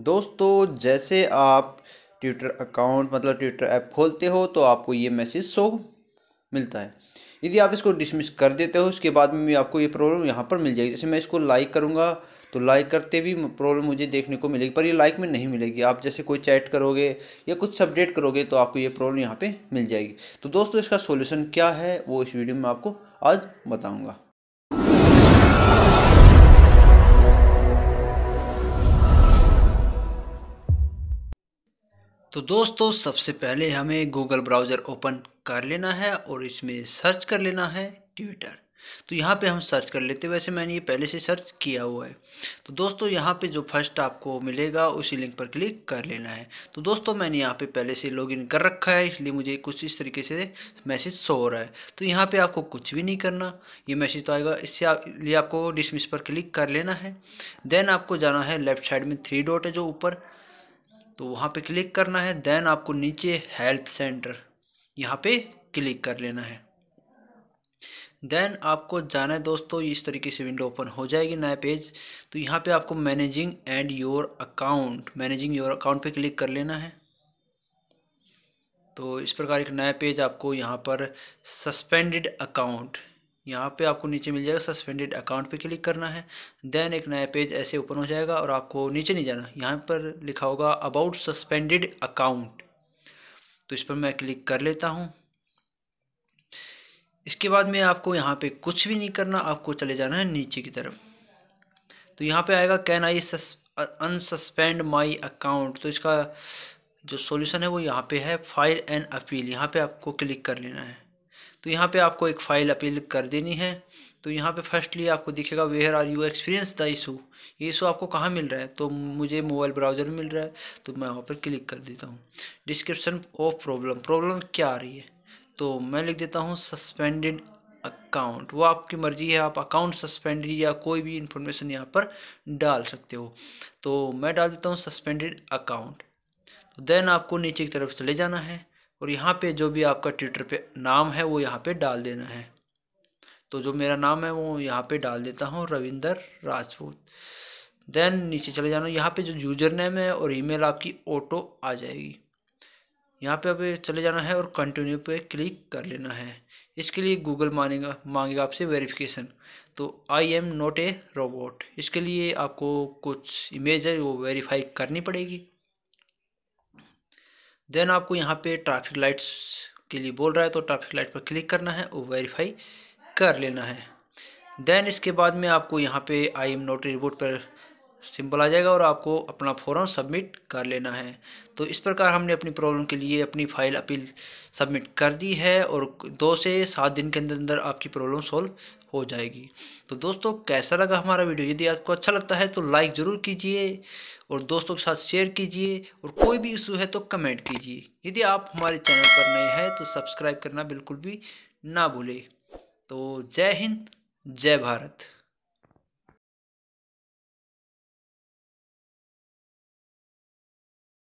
दोस्तों जैसे आप ट्विटर अकाउंट मतलब ट्विटर ऐप खोलते हो तो आपको ये मैसेज शो मिलता है यदि आप इसको डिसमिस कर देते हो उसके बाद में भी आपको ये प्रॉब्लम यहाँ पर मिल जाएगी जैसे मैं इसको लाइक करूँगा तो लाइक करते भी प्रॉब्लम मुझे देखने को मिलेगी पर ये लाइक में नहीं मिलेगी आप जैसे कोई चैट करोगे या कुछ अपडेट करोगे तो आपको ये प्रॉब्लम यहाँ पे मिल जाएगी तो दोस्तों इसका सोल्यूशन क्या है वो इस वीडियो में आपको आज बताऊँगा तो दोस्तों सबसे पहले हमें गूगल ब्राउज़र ओपन कर लेना है और इसमें सर्च कर लेना है ट्विटर तो यहाँ पे हम सर्च कर लेते वैसे मैंने ये पहले से सर्च किया हुआ है तो दोस्तों यहाँ पे जो फर्स्ट आपको मिलेगा उसी लिंक पर क्लिक कर लेना है तो दोस्तों मैंने यहाँ पे पहले से लॉगिन कर रखा है इसलिए मुझे कुछ इस तरीके से मैसेज शो हो रहा है तो यहाँ पे आपको कुछ भी नहीं करना ये मैसेज तो आएगा इससे आप, लिए आपको डिसमिस पर क्लिक कर लेना है देन आपको जाना है लेफ्ट साइड में थ्री डॉट है जो ऊपर तो वहाँ पे क्लिक करना है देन आपको नीचे हेल्प सेंटर यहाँ पे क्लिक कर लेना है देन आपको जाना है दोस्तों इस तरीके से विंडो ओपन हो जाएगी नया पेज तो यहाँ पे आपको managing and your account managing your account पे क्लिक कर लेना है तो इस प्रकार एक नया पेज आपको यहाँ पर सस्पेंडेड अकाउंट यहाँ पे आपको नीचे मिल जाएगा सस्पेंडेड अकाउंट पे क्लिक करना है देन एक नया पेज ऐसे ओपन हो जाएगा और आपको नीचे नहीं जाना यहाँ पर लिखा होगा अबाउट सस्पेंडेड अकाउंट तो इस पर मैं क्लिक कर लेता हूँ इसके बाद में आपको यहाँ पे कुछ भी नहीं करना आपको चले जाना है नीचे की तरफ तो यहाँ पे आएगा can I unsuspend my account तो इसका जो सोल्यूशन है वो यहाँ पे है फाइल एंड अपील यहाँ पे आपको क्लिक कर लेना है तो यहाँ पे आपको एक फ़ाइल अपील कर देनी है तो यहाँ पे फर्स्टली आपको दिखेगा where are you experience the issue ये इशू आपको कहाँ मिल रहा है तो मुझे मोबाइल ब्राउज़र में मिल रहा है तो मैं वहाँ पर क्लिक कर देता हूँ डिस्क्रिप्शन ऑफ प्रॉब्लम प्रॉब्लम क्या आ रही है तो मैं लिख देता हूँ सस्पेंडेड अकाउंट वो आपकी मर्ज़ी है आप अकाउंट सस्पेंड या कोई भी इंफॉर्मेशन यहाँ पर डाल सकते हो तो मैं डाल देता हूँ सस्पेंडेड अकाउंट तो देन आपको नीचे की तरफ चले जाना है और यहाँ पे जो भी आपका ट्विटर पे नाम है वो यहाँ पे डाल देना है तो जो मेरा नाम है वो यहाँ पे डाल देता हूँ रविंदर राजपूत देन नीचे चले जाना यहाँ पे जो यूजर नेम है और ईमेल आपकी ऑटो आ जाएगी यहाँ पे अभी चले जाना है और कंटिन्यू पे क्लिक कर लेना है इसके लिए गूगल मानेगा मांगेगा आपसे वेरिफिकेशन तो I am not a robot इसके लिए आपको कुछ इमेज है वो वेरीफाई करनी पड़ेगी देन आपको यहाँ पे ट्रैफिक लाइट्स के लिए बोल रहा है तो ट्रैफिक लाइट पर क्लिक करना है और वेरीफाई कर लेना है देन इसके बाद में आपको यहाँ पे आई एम नोट रिपोर्ट पर सिंपल आ जाएगा और आपको अपना फॉर्म सबमिट कर लेना है तो इस प्रकार हमने अपनी प्रॉब्लम के लिए अपनी फाइल अपील सबमिट कर दी है और दो से सात दिन के अंदर अंदर आपकी प्रॉब्लम सॉल्व हो जाएगी तो दोस्तों कैसा लगा हमारा वीडियो यदि आपको अच्छा लगता है तो लाइक ज़रूर कीजिए और दोस्तों के साथ शेयर कीजिए और कोई भी इशू है तो कमेंट कीजिए यदि आप हमारे चैनल पर नए हैं तो सब्सक्राइब करना बिल्कुल भी ना भूलें तो जय हिंद जय भारत